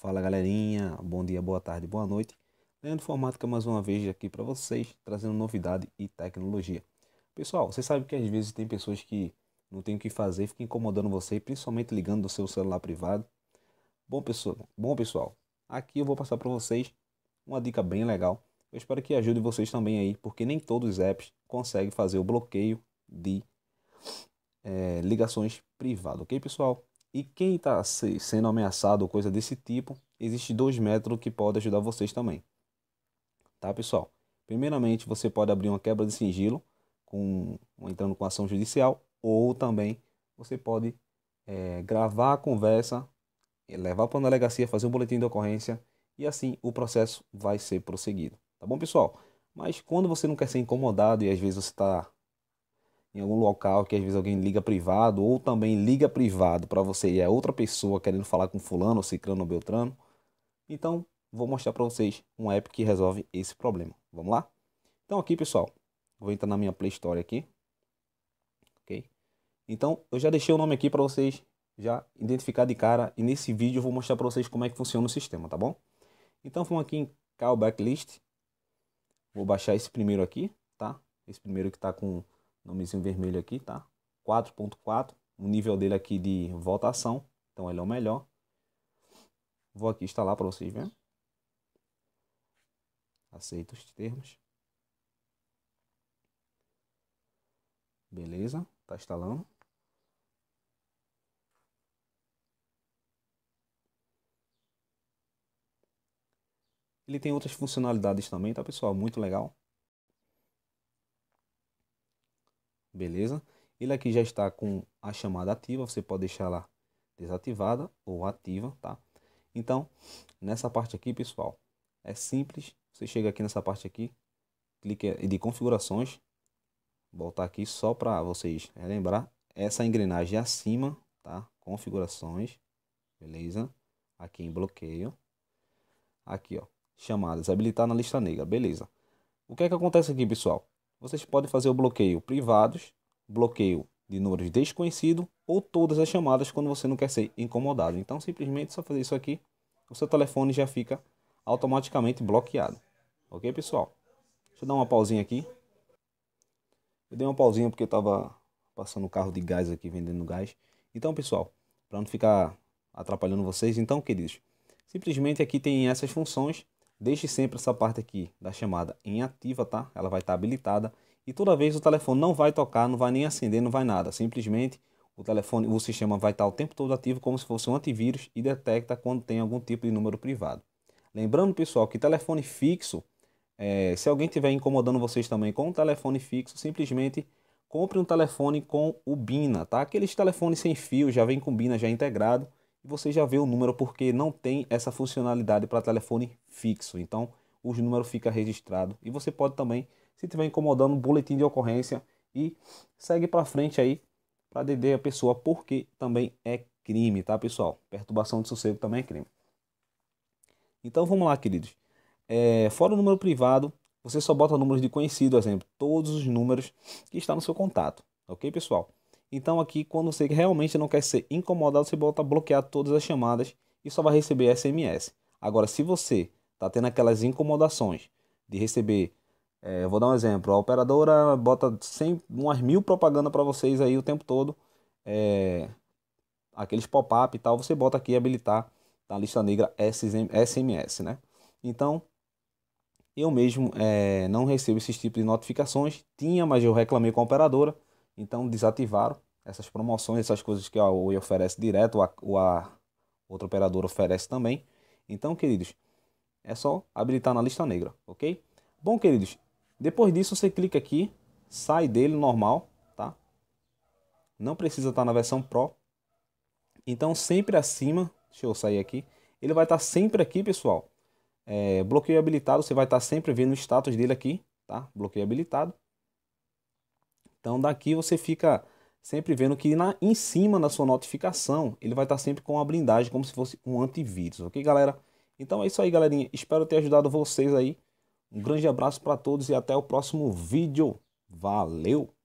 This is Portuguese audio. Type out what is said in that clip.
Fala galerinha, bom dia, boa tarde, boa noite. Leandro Informática mais uma vez aqui para vocês, trazendo novidade e tecnologia. Pessoal, você sabe que às vezes tem pessoas que não tem o que fazer, ficam incomodando você, principalmente ligando do seu celular privado. Bom, pessoal, bom pessoal, aqui eu vou passar para vocês uma dica bem legal. Eu espero que ajude vocês também aí, porque nem todos os apps conseguem fazer o bloqueio de é, ligações privadas, ok, pessoal? E quem está sendo ameaçado ou coisa desse tipo, existe dois métodos que podem ajudar vocês também. Tá, pessoal? Primeiramente, você pode abrir uma quebra de sigilo, com, entrando com ação judicial, ou também você pode é, gravar a conversa, é, levar para a delegacia, fazer um boletim de ocorrência, e assim o processo vai ser prosseguido. Tá bom, pessoal? Mas quando você não quer ser incomodado e às vezes você está em algum local que às vezes alguém liga privado ou também liga privado para você e é outra pessoa querendo falar com fulano, ciclano ou beltrano. Então, vou mostrar para vocês um app que resolve esse problema. Vamos lá? Então aqui, pessoal, vou entrar na minha Play Store aqui. OK? Então, eu já deixei o nome aqui para vocês já identificar de cara e nesse vídeo eu vou mostrar para vocês como é que funciona o sistema, tá bom? Então, vamos aqui em Callback List. Vou baixar esse primeiro aqui, tá? Esse primeiro que está com nomezinho vermelho aqui, tá? 4.4, o nível dele aqui de votação, então ele é o melhor. Vou aqui instalar para vocês verem. Né? Aceito os termos. Beleza, tá instalando. Ele tem outras funcionalidades também, tá pessoal? Muito legal. beleza? Ele aqui já está com a chamada ativa, você pode deixar ela desativada ou ativa, tá? Então, nessa parte aqui, pessoal, é simples. Você chega aqui nessa parte aqui, clique de configurações, voltar aqui só para vocês lembrar essa engrenagem acima, tá? Configurações, beleza? Aqui em bloqueio. Aqui, ó, chamadas, habilitar na lista negra, beleza? O que é que acontece aqui, pessoal? vocês podem fazer o bloqueio privados, bloqueio de números desconhecido ou todas as chamadas quando você não quer ser incomodado. Então, simplesmente só fazer isso aqui, o seu telefone já fica automaticamente bloqueado. Ok, pessoal? Deixa eu dar uma pausinha aqui. Eu dei uma pausinha porque eu estava passando o carro de gás aqui, vendendo gás. Então, pessoal, para não ficar atrapalhando vocês, então, queridos, simplesmente aqui tem essas funções Deixe sempre essa parte aqui da chamada em ativa, tá? Ela vai estar tá habilitada e toda vez o telefone não vai tocar, não vai nem acender, não vai nada. Simplesmente o telefone, o sistema vai estar o tempo todo ativo como se fosse um antivírus e detecta quando tem algum tipo de número privado. Lembrando, pessoal, que telefone fixo, é, se alguém estiver incomodando vocês também com um telefone fixo, simplesmente compre um telefone com o BINA, tá? Aqueles telefones sem fio, já vem com BINA já é integrado. E você já vê o número porque não tem essa funcionalidade para telefone fixo. Então, o número fica registrado. E você pode também, se estiver incomodando, um boletim de ocorrência e segue para frente aí para DD a pessoa, porque também é crime, tá, pessoal? Perturbação de sossego também é crime. Então, vamos lá, queridos. É, fora o número privado, você só bota números de conhecido, exemplo, todos os números que está no seu contato, ok, pessoal? Então aqui, quando você realmente não quer ser incomodado, você bota bloquear todas as chamadas e só vai receber SMS. Agora, se você está tendo aquelas incomodações de receber, é, vou dar um exemplo, a operadora bota 100, umas mil propaganda para vocês aí o tempo todo, é, aqueles pop-up e tal, você bota aqui habilitar na lista negra SMS, né? Então, eu mesmo é, não recebo esses tipos de notificações, tinha, mas eu reclamei com a operadora, então desativaram essas promoções, essas coisas que a Oi oferece direto, a, a operador oferece também. Então, queridos, é só habilitar na lista negra, ok? Bom, queridos, depois disso você clica aqui, sai dele normal, tá? Não precisa estar na versão Pro. Então, sempre acima, deixa eu sair aqui, ele vai estar sempre aqui, pessoal. É, bloqueio habilitado, você vai estar sempre vendo o status dele aqui, tá? Bloqueio habilitado. Então daqui você fica sempre vendo que na, em cima na sua notificação ele vai estar sempre com a blindagem, como se fosse um antivírus, ok, galera? Então é isso aí, galerinha. Espero ter ajudado vocês aí. Um grande abraço para todos e até o próximo vídeo. Valeu!